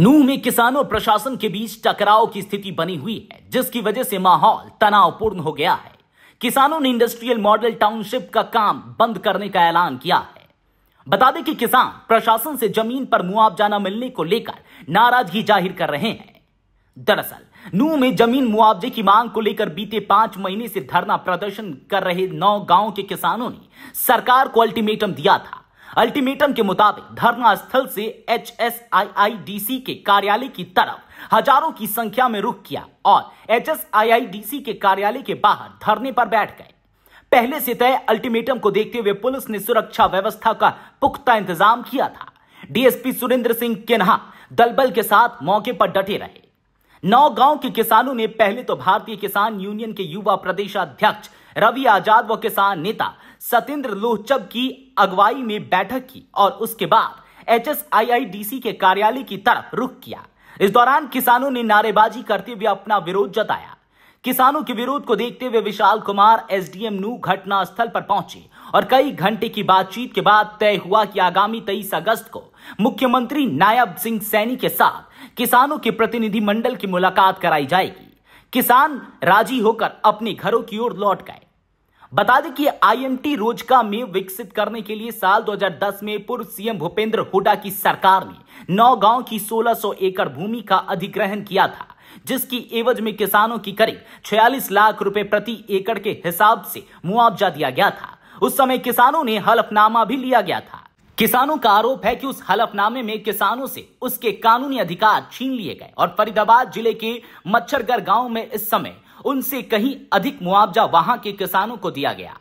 नूह में किसान और प्रशासन के बीच टकराव की स्थिति बनी हुई है जिसकी वजह से माहौल तनावपूर्ण हो गया है किसानों ने इंडस्ट्रियल मॉडल टाउनशिप का काम बंद करने का ऐलान किया है बता दें कि किसान प्रशासन से जमीन पर मुआवजा न मिलने को लेकर नाराजगी जाहिर कर रहे हैं दरअसल नूह में जमीन मुआवजे की मांग को लेकर बीते पांच महीने से धरना प्रदर्शन कर रहे नौ गांव के किसानों ने सरकार को अल्टीमेटम दिया था अल्टीमेटम के मुताबिक धरना स्थल से H S I I D C के कार्यालय की तरफ हजारों की संख्या में रुख किया और H S I I D C के कार्यालय के बाहर धरने पर बैठ गए पहले से तय अल्टीमेटम को देखते हुए पुलिस ने सुरक्षा व्यवस्था का पुख्ता इंतजाम किया था डीएसपी सुरेंद्र सिंह केन्हा दलबल के साथ मौके पर डटे रहे नौगांव के किसानों ने पहले तो भारतीय किसान यूनियन के युवा प्रदेशाध्यक्ष रवि आजाद व किसान नेता सतेंद्र लोहचब की अगुवाई में बैठक की और उसके बाद एचएसआईआईडीसी के कार्यालय की तरफ रुख किया इस दौरान किसानों ने नारेबाजी करते हुए अपना विरोध जताया किसानों के विरोध को देखते हुए विशाल कुमार एसडीएम नू घटनास्थल पर पहुंचे और कई घंटे की बातचीत के बाद तय हुआ कि आगामी तेईस अगस्त को मुख्यमंत्री नायब सिंह सैनी के साथ किसानों के प्रतिनिधि मंडल की मुलाकात कराई जाएगी किसान राजी होकर अपने घरों की ओर लौट गए बता दें कि आईएमटी रोजगार में विकसित करने के लिए साल 2010 में पूर्व सीएम भूपेंद्र हुडा की सरकार ने नौ गांव की 1600 एकड़ भूमि का अधिग्रहण किया था जिसकी एवज में किसानों की करीब 46 लाख रुपए प्रति एकड़ के हिसाब से मुआवजा दिया गया था उस समय किसानों ने हलफनामा भी लिया गया था किसानों का आरोप है कि उस हलफनामे में किसानों से उसके कानूनी अधिकार छीन लिए गए और फरीदाबाद जिले के मच्छरगढ़ गांव में इस समय उनसे कहीं अधिक मुआवजा वहां के किसानों को दिया गया